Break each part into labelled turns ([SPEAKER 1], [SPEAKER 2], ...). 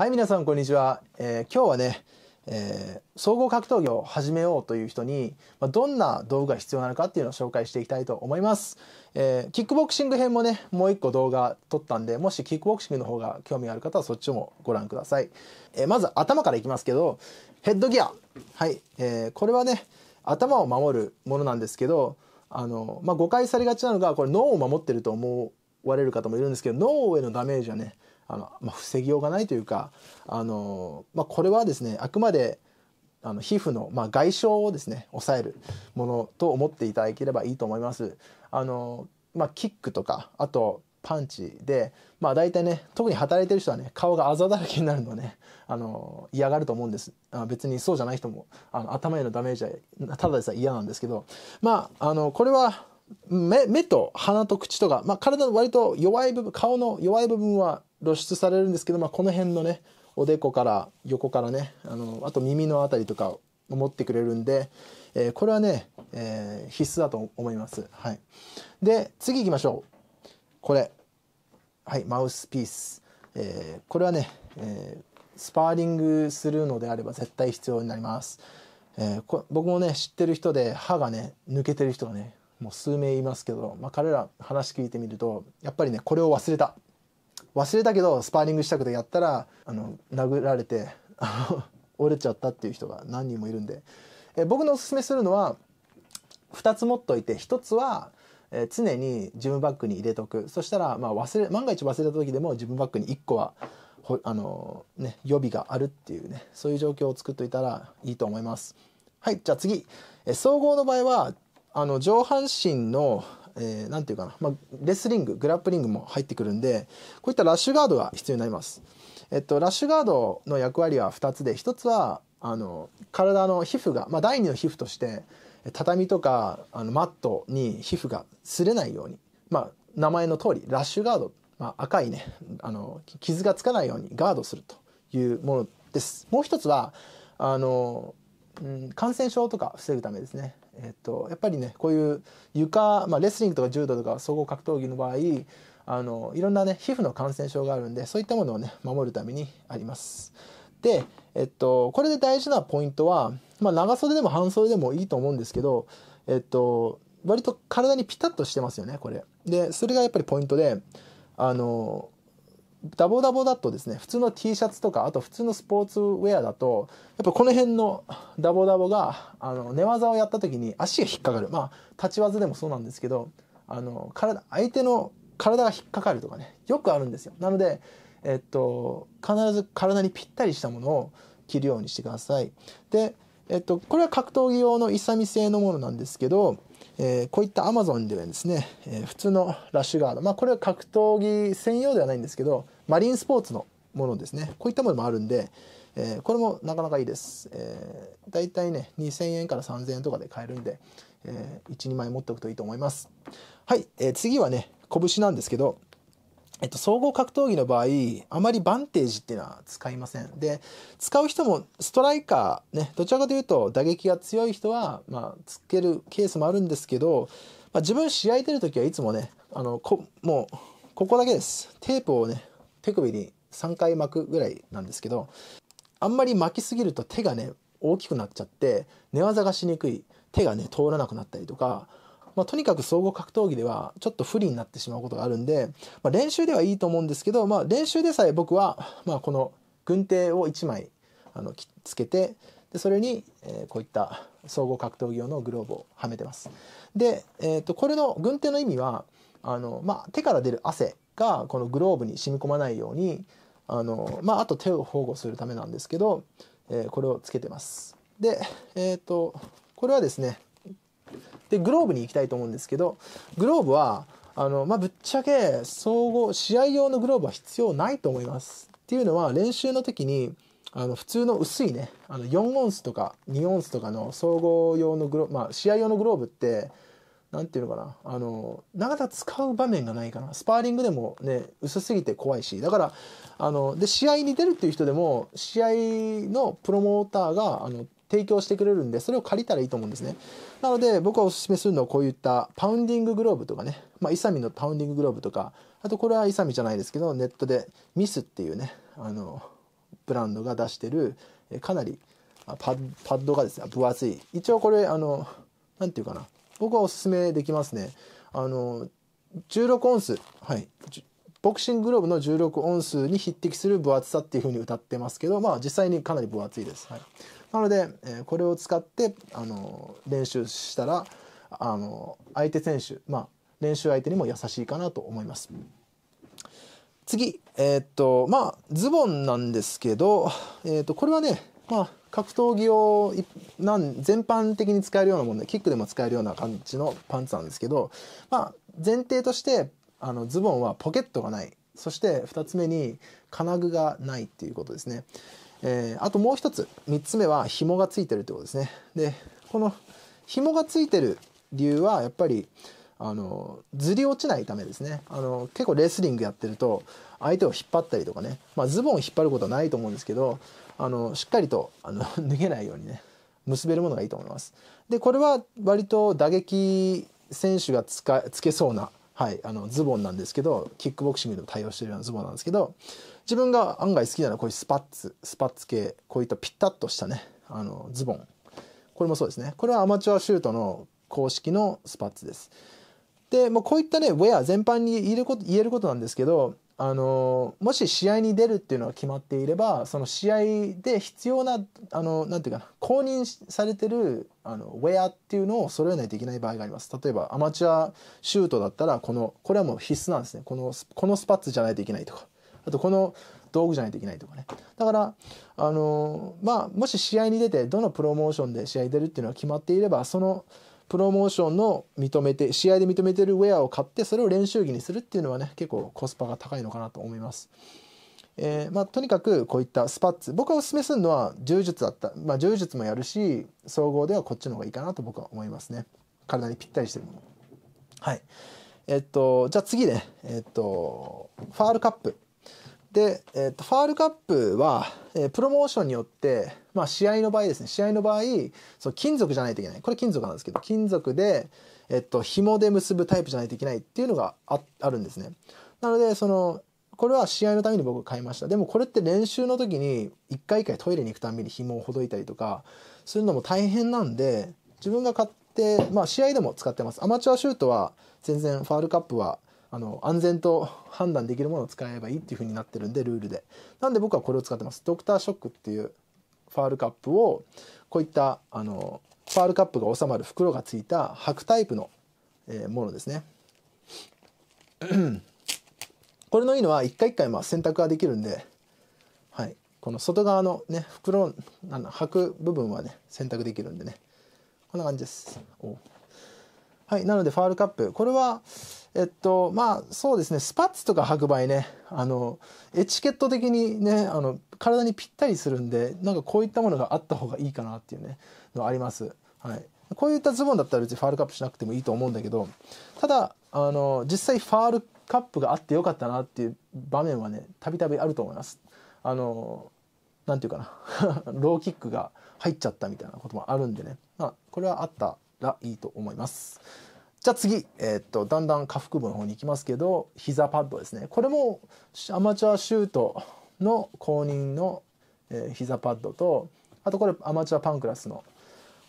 [SPEAKER 1] はい、皆さん、こんにちは。えー、今日はね、えー、総合格闘技を始めようという人に、まあ、どんな道具が必要なのかっていうのを紹介していきたいと思います。えー、キックボクシング編もね、もう一個動画撮ったんで、もしキックボクシングの方が興味がある方はそっちもご覧ください。えまず頭からいきますけど、ヘッドギア。はい、えこれはね、頭を守るものなんですけど、あの、まあ、誤解されがちなのが、これ脳を守ってると思われる方もいるんですけど、脳へのダメージはね、あの、まあ、防ぎようがないというかあの、まあ、これはですねあくまであの皮膚の、まあ、外傷をですね抑えるものと思っていただければいいと思います。あのまあ、キックとかあとパンチで、まあ、大体ね特に働いてる人はね顔があざだらけになるのねあの嫌がると思うんですあ別にそうじゃない人もあの頭へのダメージはただでさえ嫌なんですけどまああのこれは目目と鼻と口とか、まあ、体の割と弱い部分顔の弱い部分は露出されるんですけど、まあ、この辺のねおでこから横からねあのあと耳の辺りとかを持ってくれるんで、えー、これはね、えー、必須だと思います。はい、で次いきましょうこれはいマウスピース、えー、これはね、えスパーリングするのであれば絶対必要になります。えー、僕もね知ってる人で歯がね抜けてる人がねもう数名いますけど、まあ、彼ら話聞いてみるとやっぱりねこれを忘れた忘れたけどスパーリングしたくてやったらあの殴られて折れちゃったっていう人が何人もいるんで、え僕のおすすめするのは2つ持っといて1つは、え常にジムバッグに入れとくそしたら、まあ、忘れ万が一忘れた時でも自分バッグに1個はほあのね、予備があるっていうねそういう状況を作っといたらいいと思います。はいじゃあ次、え総合の場合はあの上半身のえー、ていうかな、まあ、レスリング、グラップリングも入ってくるんで、こういったラッシュガードが必要になります。えっと、ラッシュガードの役割は2つで、1つは、あの、体の皮膚が、まあ、第2の皮膚として、畳とか、あの、マットに皮膚が擦れないように、まあ、名前の通り、ラッシュガード、まあ、赤いね、あの、傷がつかないようにガードするというものです。もう1つは、あの、うん、感染症とか防ぐためですね。えっと、やっぱりねこういう床、まあ、レスリングとか柔道とか総合格闘技の場合あのいろんなね皮膚の感染症があるんでそういったものをね守るためにあります。で、えっと、これで大事なポイントは、まあ、長袖でも半袖でもいいと思うんですけど、えっと、割と体にピタッとしてますよねこれ。でそれがやっぱりポイントであのダボダボだとですね普通の T シャツとかあと普通のスポーツウェアだとやっぱこの辺のダボダボがあの寝技をやった時に足が引っかかるまあ立ち技でもそうなんですけどあの体相手の体が引っかかるとかねよくあるんですよなのでえっと必ず体にぴったりしたものを着るようにしてくださいでえっとこれは格闘技用の勇み製のものなんですけどえー、こういったアマゾンではですね、えー、普通のラッシュガード、まあ、これは格闘技専用ではないんですけど、マリンスポーツのものですねこういったものもあるんで、えー、これもなかなかいいです、えー、だいたいね2000円から3000円とかで買えるんで、えー、12枚持っておくといいと思いますはい、えー、次はね拳なんですけどえっと、総合格闘技の場合あまりバンテージっていうのは使いませんで使う人もストライカーねどちらかというと打撃が強い人は、まあ、つけるケースもあるんですけど、まあ、自分試合出る時はいつもねあのこもうここだけですテープをね手首に3回巻くぐらいなんですけどあんまり巻きすぎると手がね大きくなっちゃって寝技がしにくい手がね通らなくなったりとか、まあ、とにかく総合格闘技ではちょっと不利になってしまうことがあるんで、まあ、練習ではいいと思うんですけど、まあ、練習でさえ僕は、まあ、この軍手を1枚あのつけてでそれに、えー、こういった総合格闘技用のグローブをはめてます。で、えーと、とこれの軍手の意味はあの、まあ、手から出る汗がこのグローブに染み込まないようにあの、まあ、あと手を保護するためなんですけど、えー、これをつけてます。で、えっ、ー、とこれはですねでグローブに行きたいと思うんですけどグローブはあの、まあ、ぶっちゃけ総合試合用のグローブは必要ないと思います。っていうのは練習の時にあの普通の薄いねあの4オンスとか2オンスとかの総合用のグローブ、まあ、試合用のグローブって何て言うのかなあの永田使う場面がないかなスパーリングでもね薄すぎて怖いしだからあので試合に出るっていう人でも試合のプロモーターがあの提供してくれるんでそれを借りたらいいと思うんですねなので僕はおすすめするのはこういったパウンディンググローブとかねまあイサミのパウンディンググローブとかあとこれはイサミじゃないですけどネットでミスっていうねあのブランドが出してるかなりパッドがですね分厚い一応これあの何て言うかな僕はおすすめできますね。あの16オンス、はい、ボクシンググローブの16オンスに匹敵する分厚さっていうふうに歌ってますけど、まあ、実際にかなり分厚いです。はい、なので、えー、これを使ってあの練習したらあの相手選手、まあ、練習相手にも優しいかなと思います。次、えー、っとまあ、ズボンなんですけど、えー、っとこれはね、まあ、格闘技をなん全般的に使えるようなもんでキックでも使えるような感じのパンツなんですけど、まあ、前提としてあのズボンはポケットがないそして2つ目に金具がないっていうことですね、えー、あともう一つ3つ目は紐がついてるってことですねでこの紐がついてる理由はやっぱりあのずり落ちないためですねあの結構レスリングやってると相手を引っ張ったりとかね、まあ、ズボンを引っ張ることはないと思うんですけどあのしっかりとあの 脱げないようにね結べるものがいいと思います。でこれは割と打撃選手がつかつけそうな、はい、あのズボンなんですけどキックボクシングでも対応してるようなズボンなんですけど自分が案外好きなのはこういうスパッツスパッツ系こういったピタッとしたねあのズボンこれもそうですねこれはアマチュアシュートの公式のスパッツです。でもうこういったねウェア全般に言えること言えることなんですけどあのもし試合に出るっていうのが決まっていればその試合で必要なあのなんていうかな公認されてるあのウェアっていうのを揃えないといけない場合があります例えばアマチュアシュートだったらこのこれはもう必須なんですねこのこのスパッツじゃないといけないとかあとこの道具じゃないといけないとかねだからあのまあもし試合に出てどのプロモーションで試合に出るっていうのが決まっていればそのプロモーションの認めて試合で認めてるウェアを買ってそれを練習着にするっていうのはね結構コスパが高いのかなと思います。えー、まあ、とにかくこういったスパッツ僕がおすすめするのは柔術だった、まあ、柔術もやるし総合ではこっちの方がいいかなと僕は思いますね体にぴったりしてるものはいえっとじゃあ次ねえっとファールカップで、えー、とファールカップは、えー、プロモーションによって、まあ、試合の場合ですね試合の場合その金属じゃないといけないこれ金属なんですけど金属で、えー、と紐で結ぶタイプじゃないといけないっていうのがああるんですね。なのでそのこれは試合のために僕買いましたでもこれって練習の時に一回一回トイレに行くたびに紐をほどいたりとかするのも大変なんで自分が買ってまあ試合でも使ってますアマチュアシュートは全然ファールカップはあの安全と判断できるものを使えばいいっていう風になってるんでルールでなんで僕はこれを使ってますドクターショックっていうファールカップをこういったあのファールカップが収まる袋がついた履くタイプの、えー、ものですね これのいいのは一回一回まあ洗濯ができるんで、はい、この外側のね袋あの履く部分はね洗濯できるんでねこんな感じですはいなのでファールカップこれはえっと、まあそうですね、スパッツとか白梅ね、あの、エチケット的にね、あの、体にぴったりするんで、なんかこういったものがあった方がいいかなっていうね、のあります。はい。こういったズボンだったら別にファールカップしなくてもいいと思うんだけど、ただ、あの、実際ファールカップがあってよかったなっていう場面はね、たびたびあると思います。あの、なんていうかな、ローキックが入っちゃったみたいなこともあるんでね、まあ、これはあったらいいと思います。じゃあ次、えー、っとだんだん下腹部の方に行きますけど膝パッドですねこれもアマチュアシュートの公認の、えー、膝パッドとあとこれアマチュアパンクラスの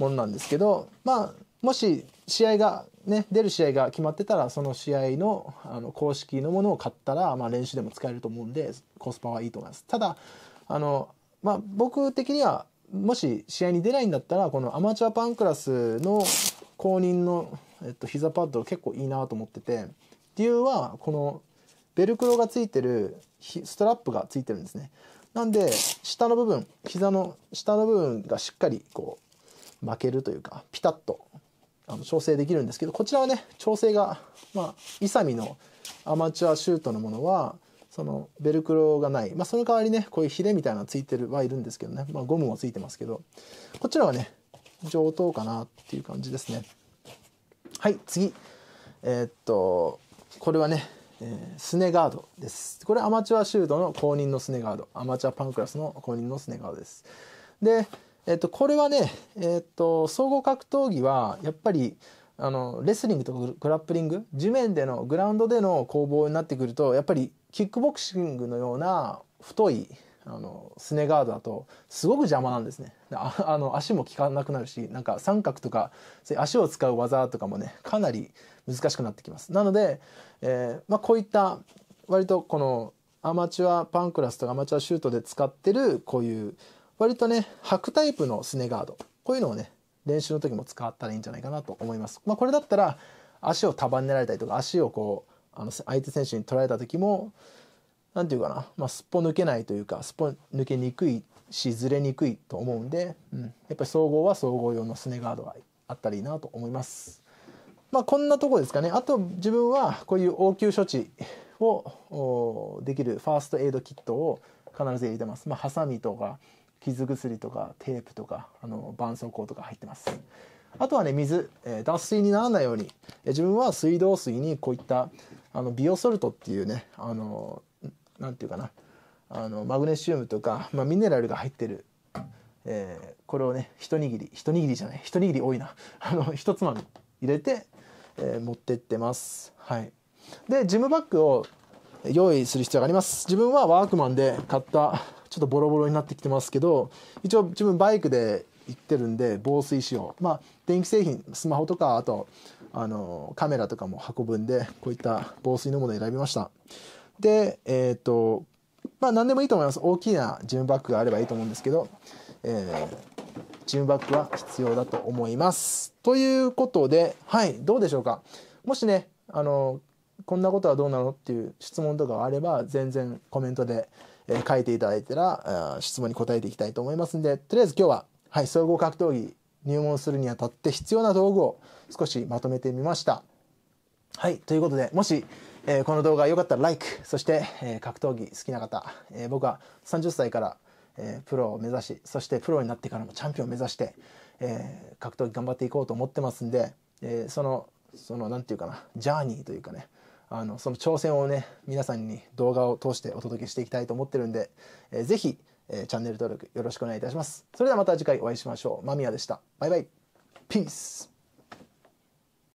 [SPEAKER 1] ものなんですけどまあもし試合がね出る試合が決まってたらその試合のあの公式のものを買ったら、まあ、練習でも使えると思うんでコスパはいいと思いますただあの、まあ、僕的にはもし試合に出ないんだったらこのアマチュアパンクラスの公認のえっと、膝パッド結構いいなと思ってて理由はこのベルクロがついてるストラップがついてるんですねなんで下の部分膝の下の部分がしっかりこう巻けるというかピタッとあの調整できるんですけどこちらはね調整がまあ勇のアマチュアシュートのものはそのベルクロがないまあその代わりねこういうヒレみたいなのついてるはいるんですけどねまあゴムもついてますけどこちらはね上等かなっていう感じですね。はい次えー、っとこれはね、えー、スネガードですこれアマチュアシュートの公認のスネガードアマチュアパンクラスの公認のスネガードですでえっと、これはね、えっと、総合格闘技はやっぱりあのレスリングとグラップリング地面でのグラウンドでの攻防になってくるとやっぱりキックボクシングのような太いあのスネガードだとすごく邪魔なんですね あの足も効かなくなるしなんか三角とか足を使う技とかもねかなり難しくなってきますなので、えー、まあ、こういった割とこのアマチュアパンクラスとかアマチュアシュートで使ってるこういう割とね履くタイプのスネガードこういうのをね練習の時も使ったらいいんじゃないかなと思います。まあ、これだったら足を束ねられたりとか足をこうあの相手選手に取られた時も何て言うかな、まあ、すっぽ抜けないというかすっぽ抜けにくいしずれにくいと思うんで、うん、やっぱり総合は総合用のスネガードがあったらいいなと思います。まあ、こんなとこですかねあと自分はこういう応急処置をできるファーストエイドキットを必ず入れてます。まあ、ハサミとか傷薬とかテープとかあの絆創膏とか入ってます。あとはね水、えー、脱水にならないように、えー、自分は水道水にこういったあのビオソルトっていうねあのー何て言うかなあのマグネシウムとか、まあ、ミネラルが入ってる、えー、これをね一握り一握りじゃない一握り多いなあの一つまみ入れて、えー、持ってってます。はい、でジムバッグを用意する必要があります自分はワークマンで買ったちょっとボロボロになってきてますけど一応自分バイクで行ってるんで防水仕様まあ電気製品スマホとかあとあのカメラとかも運ぶんでこういった防水のものを選びました。で、えっ、ー、と、まあ何でもいいと思います。大きなジムバッグがあればいいと思うんですけど、えー、ジムバッグは必要だと思います。ということで、はい、どうでしょうか。もしね、あの、こんなことはどうなのっていう質問とかがあれば、全然コメントで、え書いていただいたら、質問に答えていきたいと思いますんで、とりあえず今日は、はい、総合格闘技入門するにあたって必要な道具を少しまとめてみました。はい、ということで、もし、えー、この動画良かったら LIKE そして、えー、格闘技好きな方、えー、僕は30歳から、えプロを目指しそしてプロになってからもチャンピオンを目指して、え格闘技頑張っていこうと思ってますんで、えそのその何て言うかなジャーニーというかねあのその挑戦をね皆さんに動画を通してお届けしていきたいと思ってるんで、えー、ぜひ、えー、チャンネル登録よろしくお願いいたしますそれではまた次回お会いしましょう間宮でしたバイバイピース